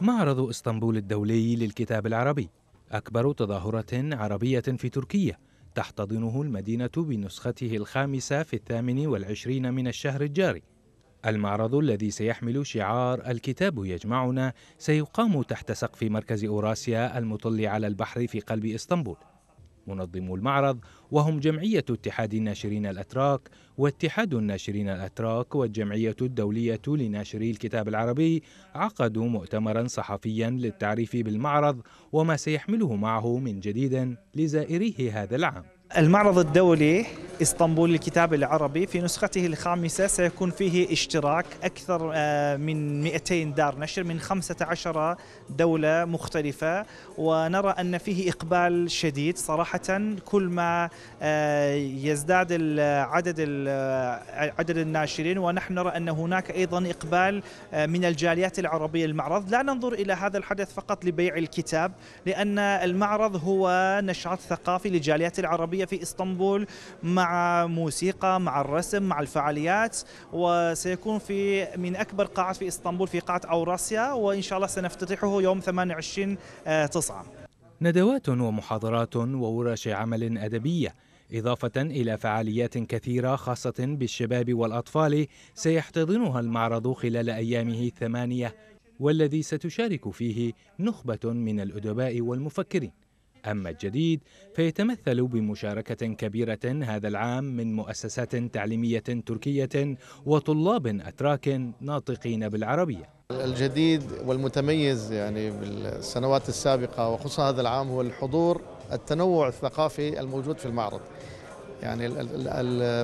معرض اسطنبول الدولي للكتاب العربي أكبر تظاهرة عربية في تركيا تحتضنه المدينة بنسخته الخامسة في الثامن والعشرين من الشهر الجاري المعرض الذي سيحمل شعار الكتاب يجمعنا سيقام تحت سقف مركز أوراسيا المطل على البحر في قلب إسطنبول منظمو المعرض وهم جمعية اتحاد الناشرين الأتراك واتحاد الناشرين الأتراك والجمعية الدولية لناشري الكتاب العربي عقدوا مؤتمرا صحفيا للتعريف بالمعرض وما سيحمله معه من جديد لزائريه هذا العام المعرض الدولي اسطنبول الكتاب العربي في نسخته الخامسة سيكون فيه اشتراك أكثر آه، من 200 دار نشر من 15 دولة مختلفة ونرى أن فيه إقبال شديد صراحة كل ما آه، يزداد عدد آه، عدد الناشرين ونحن نرى أن هناك أيضا إقبال من الجاليات العربية المعرض لا ننظر إلى هذا الحدث فقط لبيع الكتاب لأن المعرض هو نشاط ثقافي للجاليات العربية في إسطنبول مع مع موسيقى مع الرسم مع الفعاليات وسيكون في من أكبر قاعات في إسطنبول في قاعة أوراسيا وإن شاء الله سنفتتحه يوم 28 9 آه، ندوات ومحاضرات وورش عمل أدبية إضافة إلى فعاليات كثيرة خاصة بالشباب والأطفال سيحتضنها المعرض خلال أيامه الثمانية والذي ستشارك فيه نخبة من الأدباء والمفكرين أما الجديد فيتمثل بمشاركة كبيرة هذا العام من مؤسسات تعليمية تركية وطلاب أتراك ناطقين بالعربية الجديد والمتميز يعني بالسنوات السابقة وخصوصا هذا العام هو الحضور التنوع الثقافي الموجود في المعرض يعني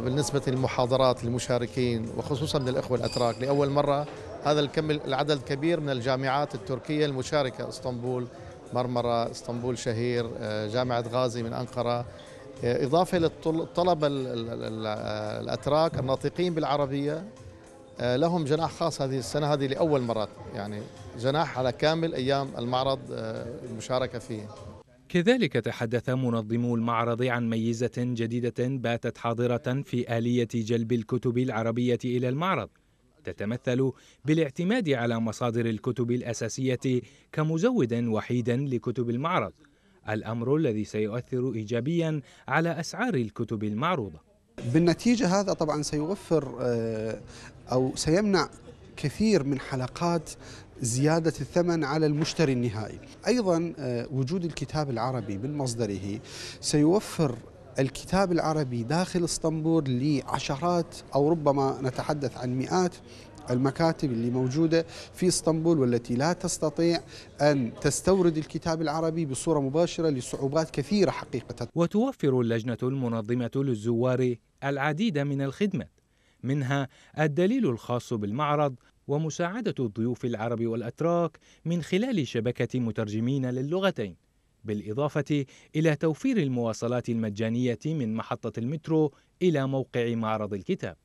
بالنسبة للمحاضرات للمشاركين وخصوصا من الإخوة الأتراك لأول مرة هذا الكم العدد الكبير من الجامعات التركية المشاركة اسطنبول مرمرة اسطنبول شهير آه، جامعة غازي من أنقرة آه، إضافة للطلبة آه، الأتراك الناطقين بالعربية لهم جناح خاص هذه السنة هذه لأول مرة يعني جناح على كامل أيام المعرض المشاركة فيه كذلك تحدث منظمو المعرض عن ميزة جديدة باتت حاضرة في آلية جلب الكتب العربية إلى المعرض تتمثل بالاعتماد على مصادر الكتب الأساسية كمزود وحيد لكتب المعرض الأمر الذي سيؤثر إيجابيا على أسعار الكتب المعروضة بالنتيجة هذا طبعا سيوفر آه، أو سيمنع كثير من حلقات زيادة الثمن على المشتري النهائي أيضا آه، وجود الكتاب العربي من مصدره سيوفر الكتاب العربي داخل اسطنبول لعشرات او ربما نتحدث عن مئات المكاتب اللي موجوده في اسطنبول والتي لا تستطيع ان تستورد الكتاب العربي بصوره مباشره لصعوبات كثيره حقيقه. وتوفر اللجنه المنظمه للزوار العديد من الخدمات منها الدليل الخاص بالمعرض ومساعده الضيوف العرب والاتراك من خلال شبكه مترجمين للغتين. بالإضافة إلى توفير المواصلات المجانية من محطة المترو إلى موقع معرض الكتاب